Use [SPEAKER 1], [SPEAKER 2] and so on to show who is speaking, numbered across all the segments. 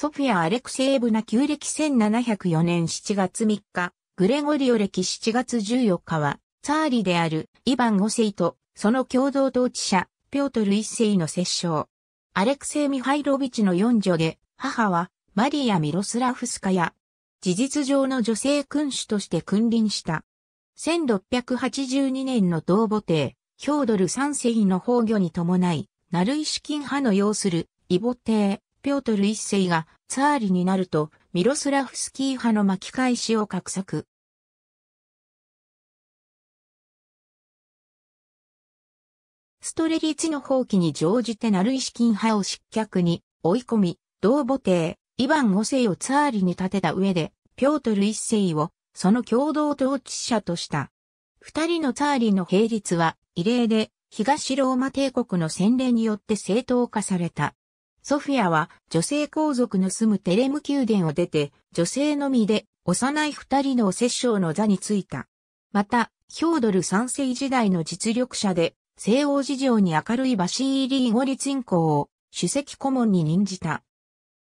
[SPEAKER 1] ソフィア・アレクセーブナ旧暦1704年7月3日、グレゴリオ暦7月14日は、ツァーリであるイヴァン5世とその共同統治者、ピョートル1世の接衝。アレクセイ・ミハイロビチの四女で、母はマリア・ミロスラフスカや、事実上の女性君主として君臨した。1682年の同母帝、ヒョードル3世の崩御に伴い、ナルイシキン派の要する、イボ帝、ピョートル一世がツァーリになると、ミロスラフスキー派の巻き返しを画策。ストレリチの放棄に乗じてナルイシキン派を失脚に追い込み、同母帝、イヴァン五世をツァーリに立てた上で、ピョートル一世をその共同統治者とした。二人のツァーリの並立は異例で、東ローマ帝国の洗礼によって正当化された。ソフィアは女性皇族の住むテレム宮殿を出て、女性のみで幼い二人の摂政の座に着いた。また、ヒョードル三世時代の実力者で、西欧事情に明るいバシーリー・ゴリツィン公を主席顧問に任じた。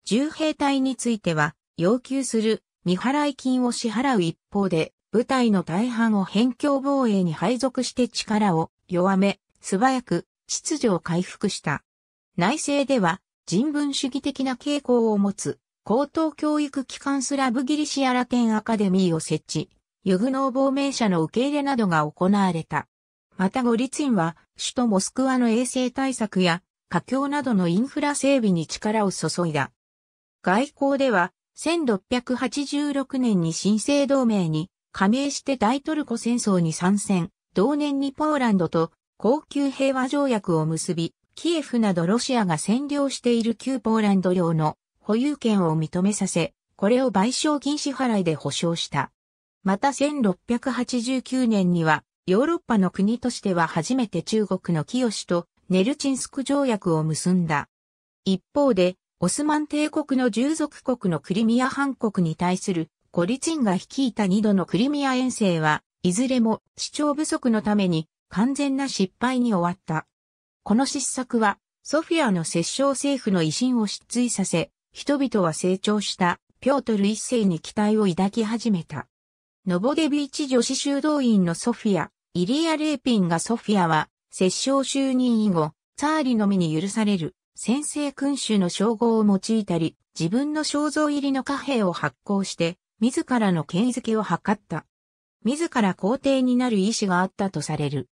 [SPEAKER 1] 重兵隊については、要求する未払い金を支払う一方で、部隊の大半を辺境防衛に配属して力を弱め、素早く秩序を回復した。内政では人文主義的な傾向を持つ、高等教育機関スラブギリシアラテンアカデミーを設置、ユグノー亡命者の受け入れなどが行われた。またゴリツィンは、首都モスクワの衛生対策や、華僑などのインフラ整備に力を注いだ。外交では、1686年に新生同盟に加盟して大トルコ戦争に参戦、同年にポーランドと高級平和条約を結び、キエフなどロシアが占領している旧ポーランド領の保有権を認めさせ、これを賠償金支払いで保証した。また1689年には、ヨーロッパの国としては初めて中国の清とネルチンスク条約を結んだ。一方で、オスマン帝国の従属国のクリミア半国に対するコリチンが率いた2度のクリミア遠征は、いずれも主張不足のために完全な失敗に終わった。この失策は、ソフィアの摂政政府の威信を失墜させ、人々は成長したピョートル一世に期待を抱き始めた。ノボデビーチ女子修道院のソフィア、イリア・レーピンがソフィアは、摂政就任以後、サーリのみに許される、先制君主の称号を用いたり、自分の肖像入りの貨幣を発行して、自らの権威づけを図った。自ら皇帝になる意志があったとされる。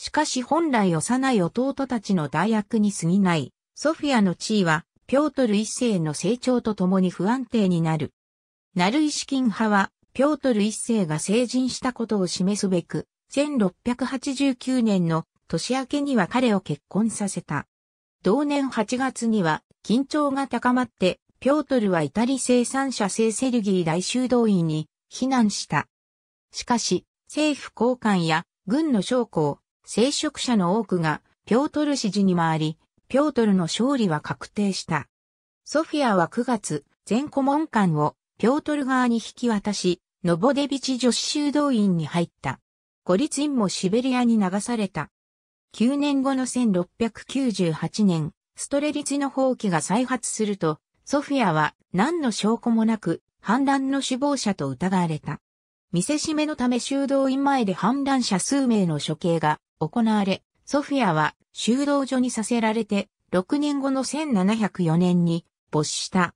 [SPEAKER 1] しかし本来幼い弟たちの代役に過ぎない、ソフィアの地位は、ピョートル一世の成長とともに不安定になる。ナルイシキン派は、ピョートル一世が成人したことを示すべく、1689年の年明けには彼を結婚させた。同年8月には、緊張が高まって、ピョートルはイタリ生産者聖セルギー大修道院に避難した。しかし、政府高官や軍の将校、聖職者の多くが、ピョートル支持に回り、ピョートルの勝利は確定した。ソフィアは9月、全顧問官をピョートル側に引き渡し、ノボデビチ女子修道院に入った。孤立院もシベリアに流された。9年後の1698年、ストレリツの放棄が再発すると、ソフィアは何の証拠もなく、反乱の首謀者と疑われた。見せしめのため修道院前で反乱者数名の処刑が行われ、ソフィアは修道所にさせられて、6年後の1704年に没した。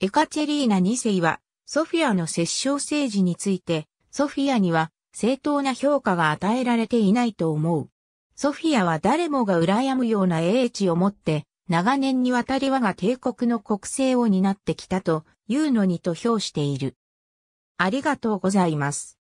[SPEAKER 1] エカチェリーナ2世は、ソフィアの摂政政治について、ソフィアには正当な評価が与えられていないと思う。ソフィアは誰もが羨むような英知を持って、長年にわたり我が帝国の国政を担ってきたと、いうのにと評している。ありがとうございます。